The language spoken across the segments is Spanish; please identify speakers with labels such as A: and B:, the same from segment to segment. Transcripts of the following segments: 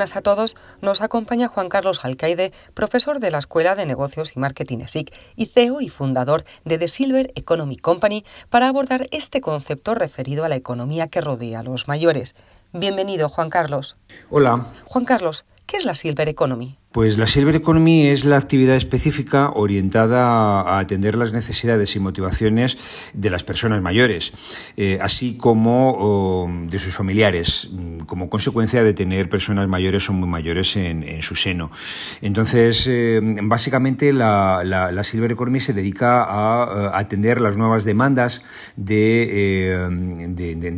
A: buenas a todos. Nos acompaña Juan Carlos Alcaide, profesor de la Escuela de Negocios y Marketing SIC y CEO y fundador de The Silver Economy Company para abordar este concepto referido a la economía que rodea a los mayores. Bienvenido, Juan Carlos. Hola. Juan Carlos, ¿qué es la Silver Economy?
B: Pues la Silver Economy es la actividad específica orientada a atender las necesidades y motivaciones de las personas mayores, eh, así como de sus familiares, mm, como consecuencia de tener personas mayores o muy mayores en, su seno. Entonces, eh, básicamente la, Silver Economy se dedica a, eh, atender las nuevas demandas de,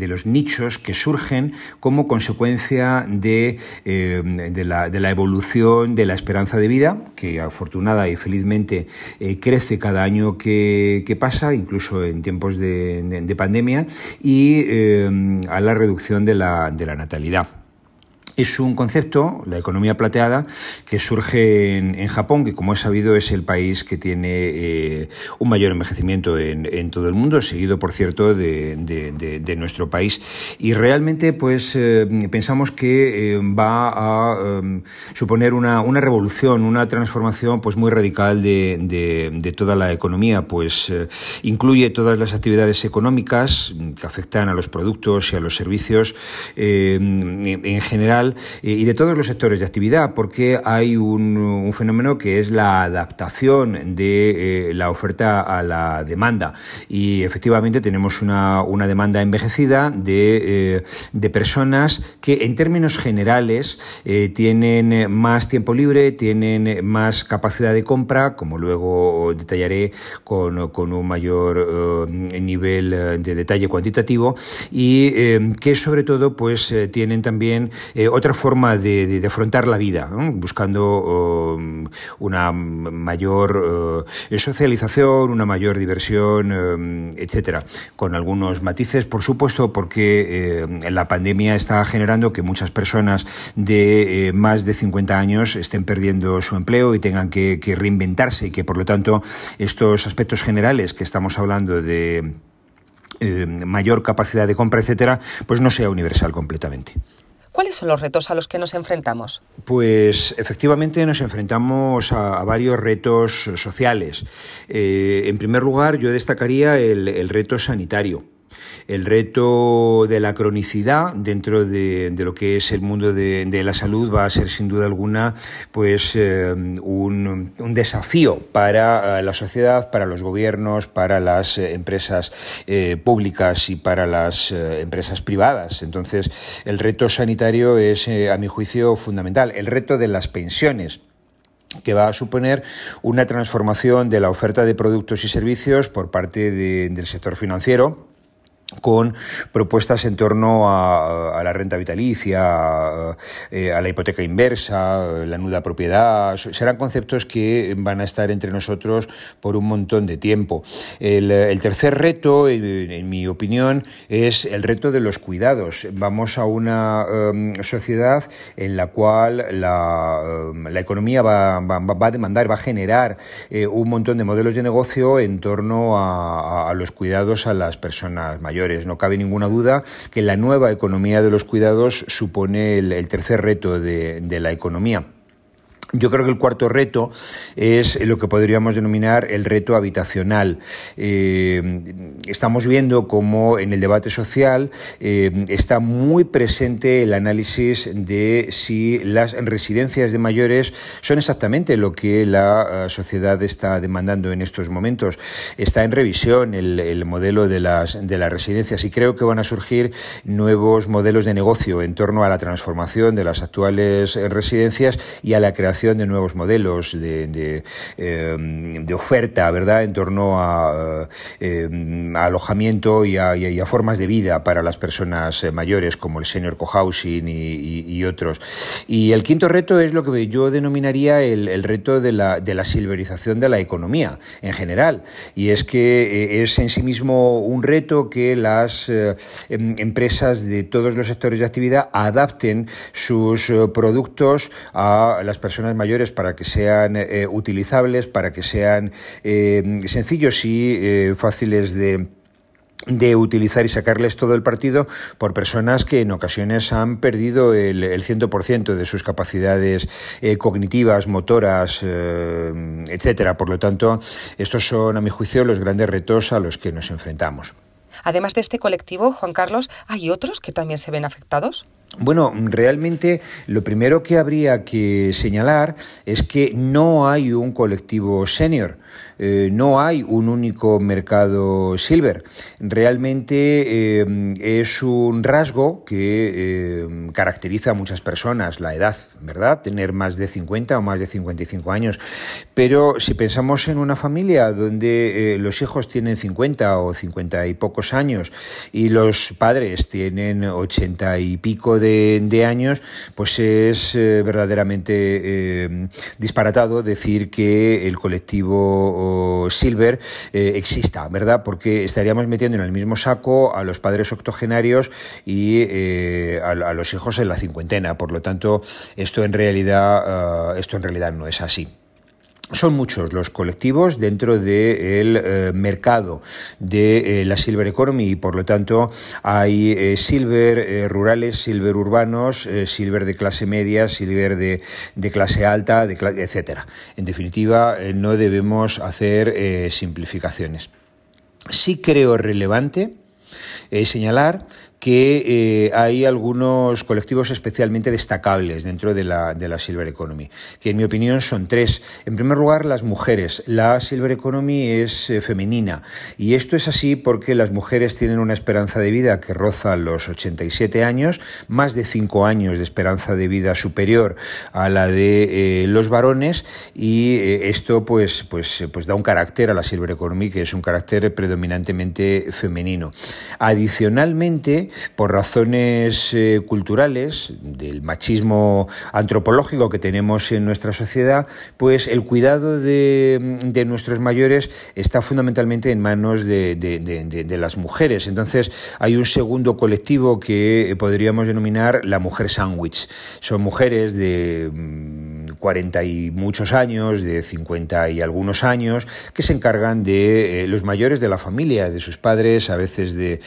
B: los nichos que surgen como consecuencia de, la, de la evolución de de la esperanza de vida, que afortunada y felizmente eh, crece cada año que, pasa, incluso en tiempos de, pandemia, y eh, a la reducción de la natalidad es un concepto, la economía plateada, que surge en, Japón, que como es sabido es el país que tiene eh, un mayor envejecimiento en, todo el mundo, seguido, por cierto, de, nuestro país. Y realmente, pues eh, pensamos que eh, va a suponer una, revolución, una transformación pues muy radical de, toda la economía, pues incluye todas las actividades económicas que afectan a los productos y a los servicios en general eh, y de todos los sectores de actividad, porque hay un, fenómeno que es la adaptación de eh, la oferta a la demanda. Y efectivamente tenemos una, demanda envejecida eh, de, personas que en términos generales tienen más tiempo libre, tienen más capacidad de compra, como luego detallaré con, un mayor nivel de detalle cuantitativo, y que sobre todo pues tienen también otra forma de, afrontar la vida, buscando oh, una mayor oh, socialización, una mayor diversión, eh, etcétera, con algunos matices, por supuesto, porque eh, la pandemia está generando que muchas personas de eh, más de 50 años estén perdiendo su empleo y tengan que, reinventarse y que, por lo tanto, estos aspectos generales que estamos hablando de mayor capacidad de compra, etcétera, pues no sea universal completamente. ¿Cuáles
A: son los retos a los que nos enfrentamos?
B: Pues efectivamente nos enfrentamos a, varios retos sociales. Eh, en primer lugar, yo destacaría el reto sanitario. El reto de la cronicidad dentro de, lo que es el mundo de, la salud va a ser sin duda alguna pues eh, un, desafío para eh, la sociedad, para los gobiernos, para las eh, empresas públicas y para las empresas privadas. Entonces, el reto sanitario es, a mi juicio, fundamental. El reto de las pensiones que va a suponer una transformación de la oferta de productos y servicios por parte del sector financiero con propuestas en torno a, la renta vitalicia, eh, a, la hipoteca inversa, la nuda propiedad. Serán conceptos que van a estar entre nosotros por un montón de tiempo. El, tercer reto, en, mi opinión, es el reto de los cuidados. Vamos a una em, sociedad en la cual la, em, economía va, a demandar, va a generar eh, un montón de modelos de negocio en torno a los cuidados a las personas mayores. No cabe ninguna duda que la nueva economía de los cuidados supone el, tercer reto de la economía. Yo creo que el cuarto reto es lo que podríamos denominar el reto habitacional. Eh, estamos viendo cómo en el debate social eh, está muy presente el análisis de si las residencias de mayores son exactamente lo que la eh, sociedad está demandando en estos momentos. Está en revisión el, modelo de las, de las residencias y creo que van a surgir nuevos modelos de negocio en torno a la transformación de las actuales residencias y a la creación de nuevos modelos em, de, oferta, ¿verdad?, en torno a, eh, em, alojamiento y a, formas de vida para las personas eh, mayores, como el senior cohousing y, otros. Y el quinto reto es lo que yo denominaría el, reto de la, de silverización de la economía en general. Y es que eh, es en sí mismo un reto que las em, empresas de todos los sectores de actividad adapten sus productos a las personas mayores para que sean eh, utilizables, para que sean eh, sencillos y eh, fáciles de utilizar y sacarles todo el partido por personas que en ocasiones han perdido el, el 100% de sus capacidades cognitivas, motoras, etcétera. Por lo tanto, estos son, a mi juicio, los grandes retos a los que nos enfrentamos.
A: Además de este colectivo, Juan Carlos, ¿hay otros que también se ven
B: afectados? Bueno, realmente lo primero que habría que señalar es que no hay un colectivo senior, eh, no hay un único mercado silver. Realmente eh, es un rasgo que eh, caracteriza a muchas personas, la edad, ¿verdad? Tener más de 50 o más de 55 años. Pero si pensamos en una familia donde los hijos tienen 50 o 50 y pocos años y los padres tienen 80 y pico de de, años, pues es eh, verdaderamente eh, disparatado decir que el colectivo Silver eh, exista, ¿verdad? Porque estaríamos metiendo en el mismo saco a los padres octogenarios y a, los hijos en la cincuentena. Por lo tanto, esto en realidad, ah, esto en realidad no es así. Son muchos los colectivos dentro del eh, mercado de eh, la silver economy y por lo tanto hay eh, silver rurales, silver urbanos, silver de clase media, silver de, clase alta, de etcétera. En definitiva, no debemos hacer simplificaciones. Sí creo relevante señalar que eh, hay algunos colectivos especialmente destacables dentro de la, de la Silver Economy, que en mi opinión son tres. En primer lugar, las mujeres. La Silver Economy es eh, femenina y esto es así porque las mujeres tienen una esperanza de vida que roza los 87 años, más de cinco años de esperanza de vida superior a la de eh, los varones y esto pues, pues, pues da un carácter a la Silver Economy que es un carácter predominantemente femenino. Adicionalmente, por razones eh, culturales, del machismo antropológico que tenemos en nuestra sociedad, pues el cuidado de, nuestros mayores está fundamentalmente en manos de, de, las mujeres. Entonces hay un segundo colectivo que podríamos denominar la mujer sándwich. Son mujeres de 40 y muchos años, de 50 y algunos años, que se encargan de eh, los mayores de la familia, de sus padres, a veces de,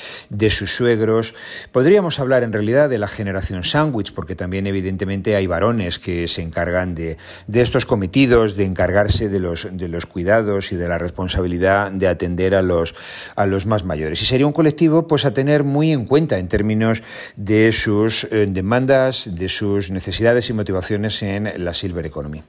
B: sus suegros. Podríamos hablar en realidad de la generación sándwich, porque también evidentemente hay varones que se encargan de, estos cometidos, de encargarse de los, de los cuidados y de la responsabilidad de atender a los, a los más mayores. Y sería un colectivo pues, a tener muy en cuenta en términos de sus eh, demandas, de sus necesidades y motivaciones en la Silver economía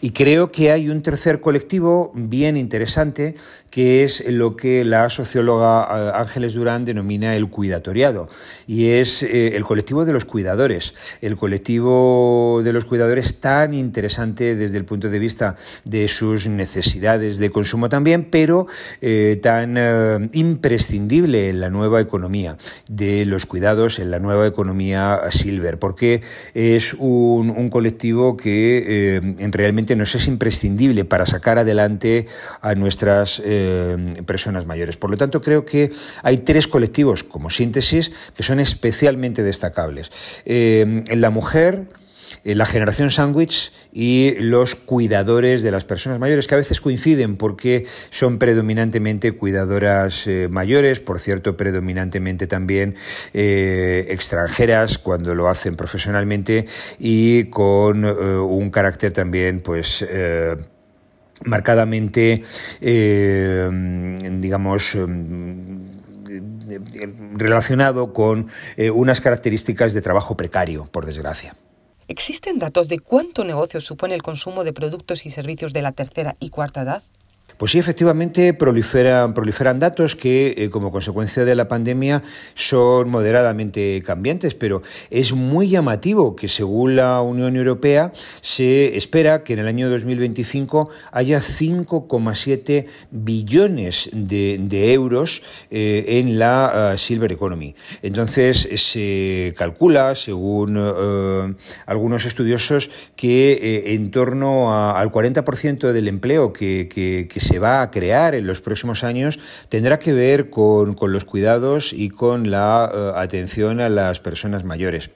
B: Y creo que hay un tercer colectivo bien interesante que es lo que la socióloga eh, Ángeles Durán denomina el cuidatoriado, y es eh, el colectivo de los cuidadores, el colectivo de los cuidadores tan interesante desde el punto de vista de sus necesidades de consumo también, pero eh, tan imprescindible en la nueva economía de los cuidados, en la nueva economía silver, porque es un, colectivo que realmente nos es imprescindible para sacar adelante a nuestras eh, personas mayores. Por lo tanto, creo que hay tres colectivos como síntesis que son especialmente destacables. Eh, la mujer, eh, la generación sándwich y los cuidadores de las personas mayores, que a veces coinciden porque son predominantemente cuidadoras mayores, por cierto, predominantemente también extranjeras cuando lo hacen profesionalmente y con un carácter también, pues, marcadamente, eh, digamos, eh, relacionado con eh, unas características de trabajo precario, por desgracia.
A: ¿Existen datos de cuánto negocio supone el consumo de productos y servicios de la tercera y cuarta edad?
B: Pues sí, efectivamente, proliferan, proliferan datos que, eh, como consecuencia de la pandemia, son moderadamente cambiantes, pero es muy llamativo que, según la Unión Europea, se espera que en el año 2025 haya 5,7 billones de, euros eh, en la eh, Silver Economy. Entonces, se calcula, según algunos estudiosos, que en torno al 40% del empleo que se va a crear en los próximos años tendrá que ver con, con los cuidados y con la eh, atención a las personas mayores.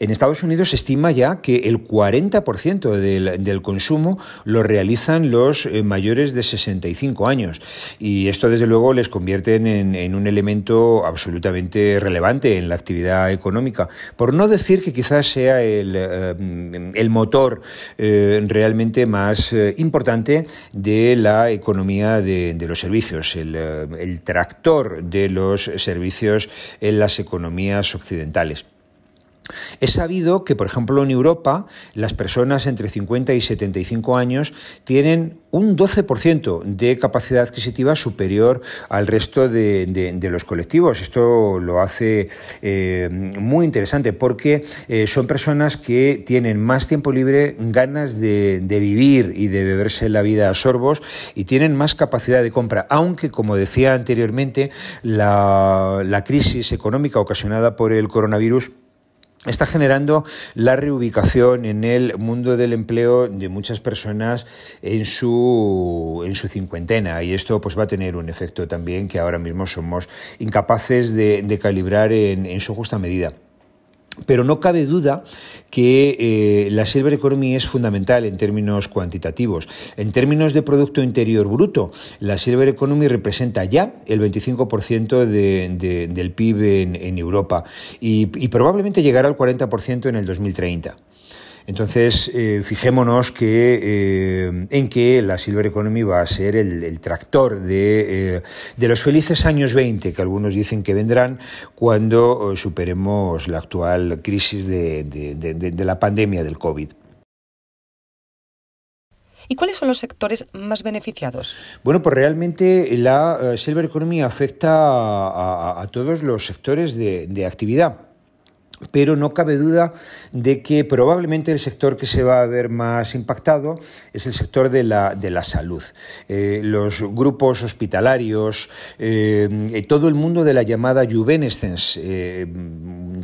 B: En Estados Unidos se estima ya que el 40% del, del, consumo lo realizan los eh, mayores de 65 años y esto desde luego les convierte en, un elemento absolutamente relevante en la actividad económica, por no decir que quizás sea el, eh, motor eh, realmente más importante de la economía de, los servicios, el tractor de los servicios en las economías occidentales. Es sabido que, por ejemplo, en Europa las personas entre 50 y 75 años tienen un 12% de capacidad adquisitiva superior al resto de, los colectivos. Esto lo hace eh, muy interesante porque eh, son personas que tienen más tiempo libre, ganas de, vivir y de beberse la vida a sorbos y tienen más capacidad de compra. Aunque, como decía anteriormente, la crisis económica ocasionada por el coronavirus está generando la reubicación en el mundo del empleo de muchas personas en su, en su cincuentena y esto pues va a tener un efecto también que ahora mismo somos incapaces de, calibrar en su justa medida. Pero no cabe duda que eh, la silver economy es fundamental en términos cuantitativos. En términos de Producto Interior Bruto, la silver economy representa ya el 25% del PIB en, Europa y, y probablemente llegará al 40% en el 2030. Entonces, eh, fijémonos que, eh, en que la Silver Economy va a ser el, tractor eh, de, los felices años 20, que algunos dicen que vendrán cuando superemos la actual crisis de, la pandemia del COVID.
A: ¿Y cuáles son los sectores más beneficiados?
B: Bueno, pues realmente la Silver Economy afecta a, todos los sectores de actividad pero no cabe duda de que probablemente el sector que se va a ver más impactado es el sector de la, salud. Eh, los grupos hospitalarios, eh, eh, todo el mundo de la llamada Juvenestens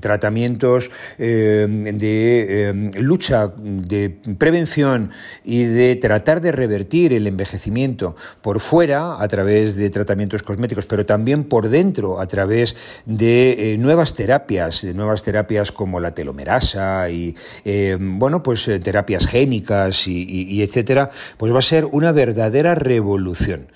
B: tratamientos eh, de eh, lucha, de prevención y de tratar de revertir el envejecimiento por fuera a través de tratamientos cosméticos, pero también por dentro a través de eh, nuevas terapias, de nuevas terapias como la telomerasa y bueno, pues terapias génicas y, etcétera, pues va a ser una verdadera revolución.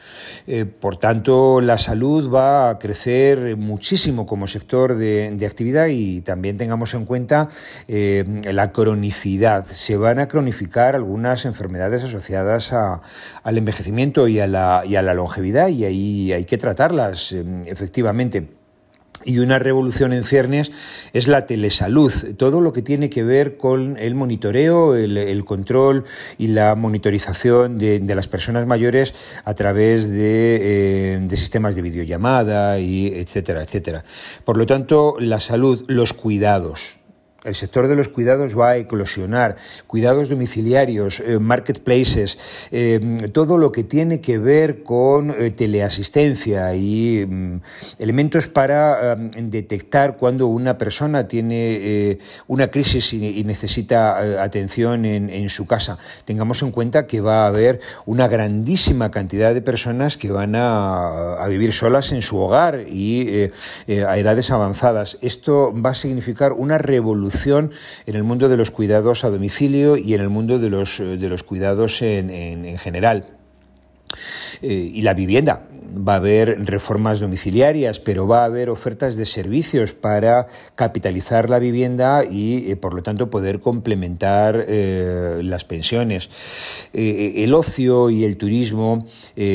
B: por tanto, la salud va a crecer muchísimo como sector de, de actividad y y también tengamos en cuenta eh, la cronicidad. Se van a cronificar algunas enfermedades asociadas al envejecimiento y a, la, y a la longevidad y ahí hay que tratarlas, eh, efectivamente y una revolución en ciernes es la telesalud, todo lo que tiene que ver con el monitoreo, el, control y la monitorización de, las personas mayores a través de, eh, de, sistemas de videollamada y etcétera, etcétera. Por lo tanto, la salud, los cuidados, el sector de los cuidados va a eclosionar. Cuidados domiciliarios, eh, marketplaces, eh, todo lo que tiene que ver con eh, teleasistencia y mm, elementos para detectar cuando una persona tiene una crisis y, necesita atención en, su casa. Tengamos en cuenta que va a haber una grandísima cantidad de personas que van a, vivir solas en su hogar y a edades avanzadas. Esto va a significar una revolución en el mundo de los cuidados a domicilio y en el mundo de los, eh, de los cuidados en, en, general. Eh, y la vivienda va a haber reformas domiciliarias, pero va a haber ofertas de servicios para capitalizar la vivienda y, eh, por lo tanto, poder complementar eh, las pensiones. Eh, el ocio y el turismo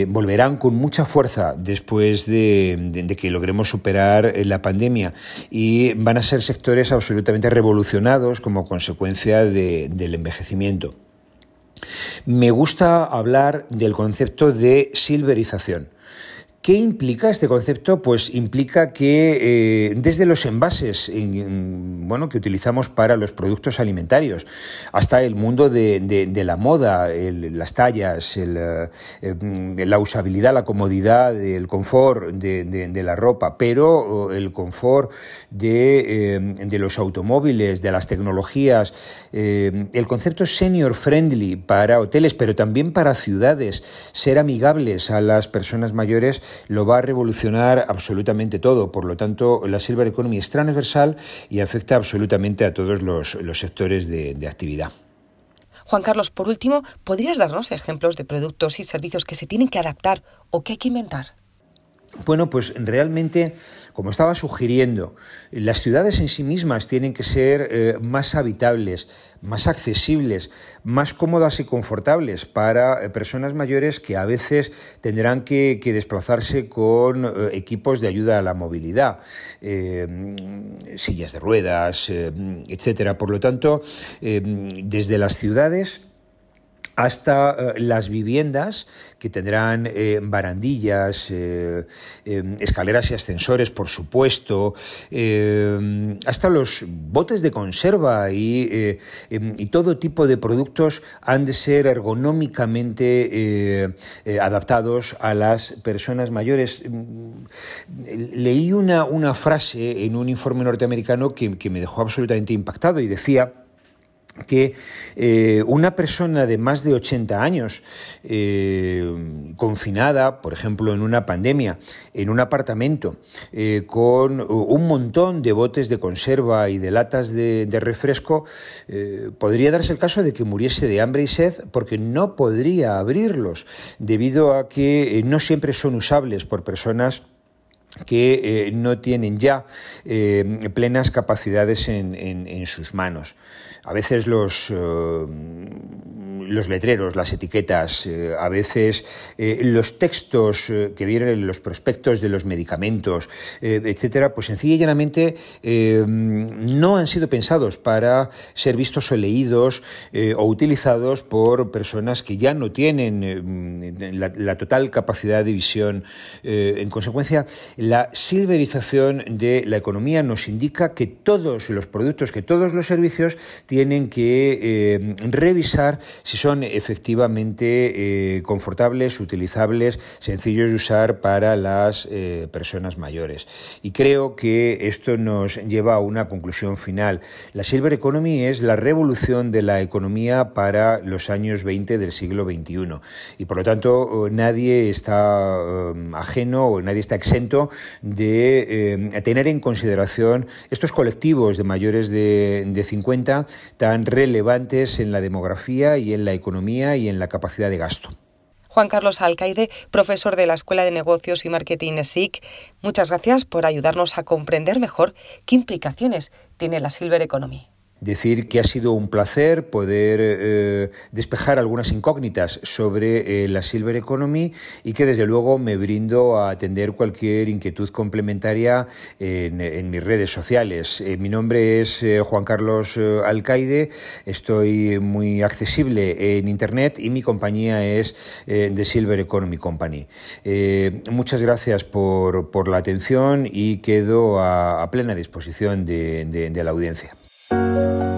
B: volverán con mucha fuerza después de, que logremos superar la pandemia y van a ser sectores absolutamente revolucionados como consecuencia del envejecimiento. Me gusta hablar del concepto de silverización. ¿Qué implica este concepto? Pues implica que eh, desde los envases bueno, que utilizamos para los productos alimentarios hasta el mundo de, la moda, las tallas, eh, mm, la usabilidad, la comodidad, el confort de, la ropa, pero el confort eh, de, los automóviles, de las tecnologías, el concepto senior friendly para hoteles, pero también para ciudades, ser amigables a las personas mayores, lo va a revolucionar absolutamente todo. Por lo tanto, la Silver Economy es transversal y afecta absolutamente a todos los, sectores de, de actividad.
A: Juan Carlos, por último, ¿podrías darnos ejemplos de productos y servicios que se tienen que adaptar o que hay que inventar?
B: Bueno, pues realmente, como estaba sugiriendo, las ciudades en sí mismas tienen que ser eh, más habitables, más accesibles, más cómodas y confortables para eh, personas mayores que a veces tendrán que, desplazarse con eh, equipos de ayuda a la movilidad, sillas de ruedas, etcétera. Por lo tanto, desde las ciudades hasta eh, las viviendas que tendrán eh, barandillas, eh, em, escaleras y ascensores, por supuesto, em, hasta los botes de conserva em, y, todo tipo de productos han de ser ergonómicamente adaptados a las personas mayores. Leí una, una frase en un informe norteamericano que me dejó absolutamente impactado y decía, que eh, una persona de más de 80 años eh, confinada, por ejemplo, en una pandemia, en un apartamento, eh, con un montón de botes de conserva y de latas de refresco, podría darse el caso de que muriese de hambre y sed porque no podría abrirlos, debido a que no siempre son usables por personas que eh, no tienen ya eh, plenas capacidades en, en, sus manos. A veces los, eh, los letreros, las etiquetas, eh, a veces eh, los textos eh, que vienen en los prospectos de los medicamentos, etcétera, pues sencillamente y llanamente no han sido pensados para ser vistos o leídos o utilizados por personas que ya no tienen mm, la, la, total capacidad de visión. en consecuencia, la silverización de la economía nos indica que todos los productos, que todos los servicios tienen que revisar si son efectivamente eh, confortables, utilizables, sencillos de usar para las eh, personas mayores. Y creo que esto nos lleva a una conclusión final. La Silver Economy es la revolución de la economía para los años 20 del siglo XXI. Y por lo tanto eh, nadie está ajeno o nadie está exento de tener en consideración estos colectivos de mayores de, de 50 tan relevantes en la demografía y en la economía y en la capacidad de gasto.
A: Juan Carlos Alcaide, profesor de la Escuela de Negocios y Marketing SIC. muchas gracias por ayudarnos a comprender mejor qué implicaciones tiene la Silver Economy
B: decir que ha sido un placer poder eh, despejar algunas incógnitas sobre eh, la Silver Economy y que desde luego me brindo a atender cualquier inquietud complementaria en, mis redes sociales. Eh, mi nombre es Juan Carlos Alcaide, estoy muy accesible en Internet y mi compañía es The Silver Economy Company. muchas gracias por, la atención y quedo a, plena disposición de la audiencia. Thank you.